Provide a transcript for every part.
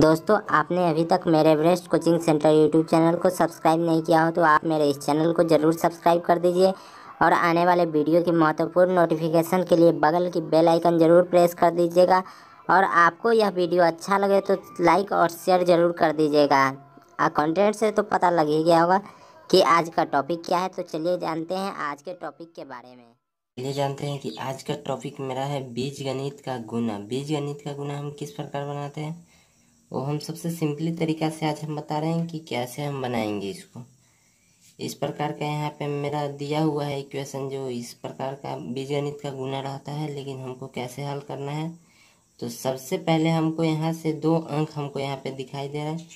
दोस्तों आपने अभी तक मेरे Everest coaching centre YouTube channel को सब्सक्राइब नहीं किया हो तो आप मेरे इस चैनल को ज़रूर सब्सक्राइब कर दीजिए और आने वाले वीडियो की महत्वपूर्ण नोटिफिकेशन के लिए बगल की बेल आइकन ज़रूर प्रेस कर दीजिएगा और आपको यह वीडियो अच्छा लगे तो लाइक और शेयर ज़रूर कर दीजिएगा कंटेंट से तो पता लग ही गया होगा कि आज का टॉपिक क्या है तो चलिए जानते हैं आज के टॉपिक के बारे में चलिए जानते हैं कि आज का टॉपिक मेरा है बीज गणित का गुना बीज गणित का गुना हम किस प्रकार बनाते हैं वो हम सबसे सिंपली तरीका से आज हम बता रहे हैं कि कैसे हम बनाएंगे इसको इस प्रकार का यहाँ पे मेरा दिया हुआ है इक्वेशन जो इस प्रकार का बीजगणित का गुना रहता है लेकिन हमको कैसे हल करना है तो सबसे पहले हमको यहाँ से दो अंक हमको यहाँ पे दिखाई दे रहा है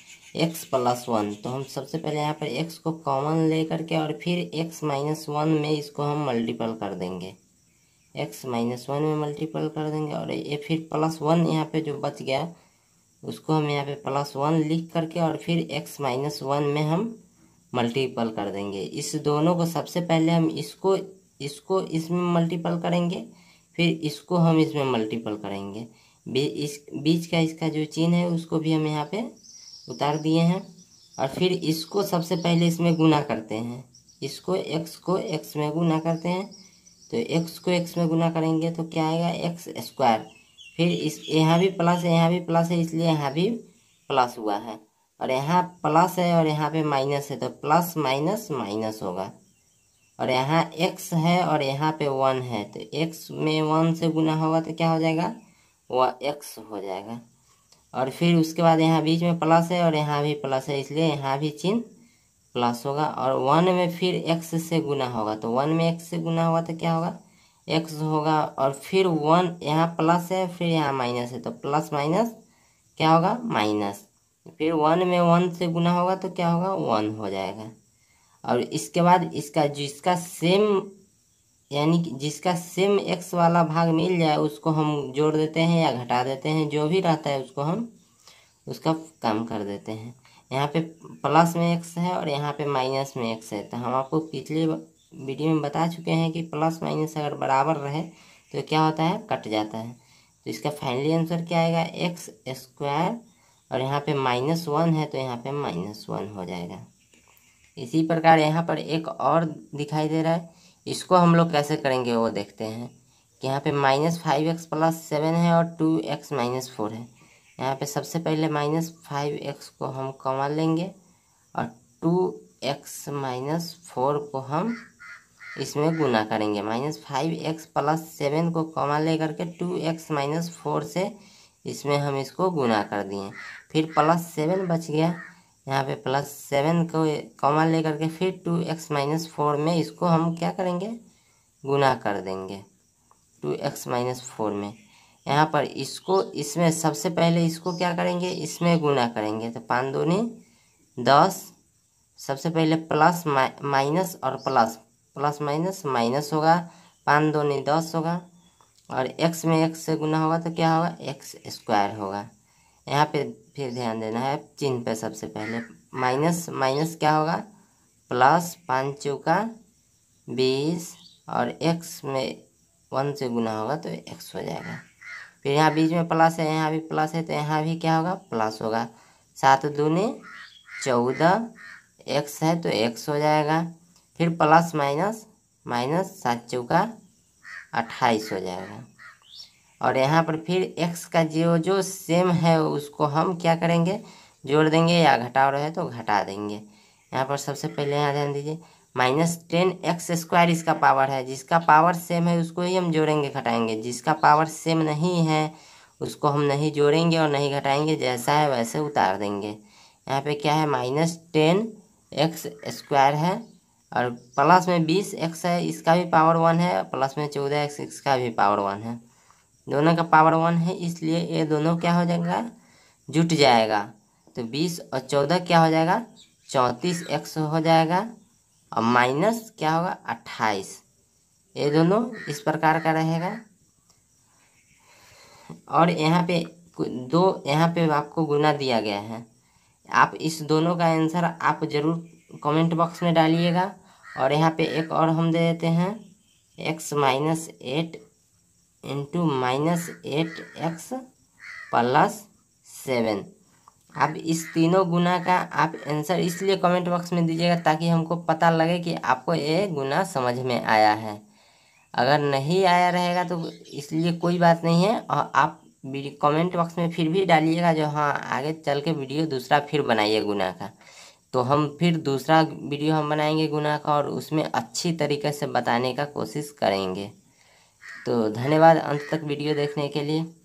एक्स प्लस वन तो हम सबसे पहले यहाँ पर एक्स को कॉमन ले करके और फिर एक्स माइनस वन में इसको हम मल्टीपल कर देंगे एक्स माइनस वन में मल्टीपल कर देंगे और ये फिर प्लस वन यहाँ पे जो बच गया उसको हम यहाँ पे प्लस वन लिख करके और फिर एक्स माइनस वन में हम मल्टीपल कर देंगे इस दोनों को सबसे पहले हम इसको इसको इसमें मल्टीपल करेंगे फिर इसको हम इसमें मल्टीपल करेंगे इस बीच का इसका जो चिन्ह है उसको भी हम यहाँ पे उतार दिए हैं और फिर इसको सबसे पहले इसमें गुना करते हैं इसको एक्स को एक्स में गुना करते हैं तो एक्स को एक्स में गुना करेंगे तो क्या आएगा एक्स स्क्वायर फिर इस यहाँ भी प्लस है यहाँ भी प्लस है इसलिए यहाँ भी प्लस हुआ है और यहाँ प्लस है और यहाँ पे माइनस है तो प्लस माइनस माइनस होगा और यहाँ एक्स है और यहाँ पे वन है तो एक्स में वन से गुना होगा तो क्या हो जाएगा वह एक्स हो जाएगा और फिर उसके बाद यहाँ बीच में प्लस है और यहाँ भी प्लस है इसलिए यहाँ भी चिन्ह प्लस होगा और वन में फिर एक्स से गुना होगा तो वन में एक्स से गुना होगा तो क्या होगा एक्स होगा और फिर वन यहाँ प्लस है फिर यहाँ माइनस है तो प्लस माइनस क्या होगा माइनस फिर वन में वन से गुना होगा तो क्या होगा वन हो जाएगा और इसके बाद इसका जिसका सेम यानी कि जिसका सेम एक्स वाला भाग मिल जाए उसको हम जोड़ देते हैं या घटा देते हैं जो भी रहता है उसको हम उसका काम कर देते हैं यहाँ पे प्लस में एक्स है और यहाँ पे माइनस में एक्स है तो हम आपको पिछले वीडियो में बता चुके हैं कि प्लस माइनस अगर बराबर रहे तो क्या होता है कट जाता है तो इसका फाइनली आंसर क्या आएगा एक्स स्क्वायर और यहाँ पे माइनस वन है तो यहाँ पे माइनस वन हो जाएगा इसी प्रकार यहाँ पर एक और दिखाई दे रहा है इसको हम लोग कैसे करेंगे वो देखते हैं कि यहाँ पे minus five x plus seven है और टू एक्स माइनस फोर है यहाँ पे सबसे पहले माइनस फाइव एक्स को हम कमा लेंगे और टू एक्स माइनस फोर को हम इसमें गुना करेंगे minus five x plus seven को कमा ले करके टू एक्स माइनस फोर से इसमें हम इसको गुना कर दिए फिर प्लस सेवन बच गया यहाँ पे प्लस सेवन को कॉमा ले करके फिर टू एक्स माइनस फोर में इसको हम क्या करेंगे गुना कर देंगे टू एक्स माइनस फोर में यहाँ पर इसको इसमें सबसे पहले इसको क्या करेंगे इसमें गुना करेंगे तो पाँच दूनी दस सबसे पहले प्लस माइनस और प्लस प्लस माइनस माइनस होगा पाँच दो नहीं दस होगा और एक्स में एक्स से गुना होगा तो क्या होगा एक्स स्क्वायर होगा यहाँ पे फिर ध्यान देना है चिन्ह पे सबसे पहले माइनस माइनस क्या होगा प्लस पाँच चौका बीस और एक्स में वन से गुना होगा तो एक्स हो जाएगा फिर यहाँ बीच में प्लस है यहाँ भी प्लस है तो यहाँ भी क्या होगा प्लस होगा सात दूनी चौदह एक्स है तो एक्स हो जाएगा फिर प्लस माइनस माइनस सात चौका अट्ठाईस हो जाएगा और यहाँ पर फिर एक्स का जीरो जो सेम है उसको हम क्या करेंगे जोड़ देंगे या घटा रहे तो घटा देंगे यहाँ पर सबसे पहले यहाँ ध्यान दीजिए माइनस टेन एक्स स्क्वायर इसका पावर है जिसका पावर सेम है उसको ही हम जोड़ेंगे घटाएंगे जिसका पावर सेम नहीं है उसको हम नहीं जोड़ेंगे और नहीं घटाएंगे जैसा है वैसे उतार देंगे यहाँ पे क्या है माइनस टेन एक्स स्क्वायर है और प्लस में बीस एक्स है इसका भी पावर वन है प्लस में चौदह एक्स इसका भी पावर वन है दोनों का पावर वन है इसलिए ये दोनों क्या हो जाएगा जुट जाएगा तो बीस और चौदह क्या हो जाएगा चौंतीस एक्स हो जाएगा और माइनस क्या होगा अट्ठाईस ये दोनों इस प्रकार का रहेगा और यहाँ पे दो यहाँ पे आपको गुना दिया गया है आप इस दोनों का आंसर आप ज़रूर कमेंट बॉक्स में डालिएगा और यहाँ पे एक और हम दे देते हैं x minus eight into minus eight x plus seven अब इस तीनों गुना का आप आंसर इसलिए कमेंट बॉक्स में दीजिएगा ताकि हमको पता लगे कि आपको ये गुना समझ में आया है अगर नहीं आया रहेगा तो इसलिए कोई बात नहीं है और आप कमेंट बॉक्स में फिर भी डालिएगा जो हाँ आगे चल के वीडियो दूसरा फिर बनाइए गुना का तो हम फिर दूसरा वीडियो हम बनाएंगे गुना का और उसमें अच्छी तरीके से बताने का कोशिश करेंगे तो धन्यवाद अंत तक वीडियो देखने के लिए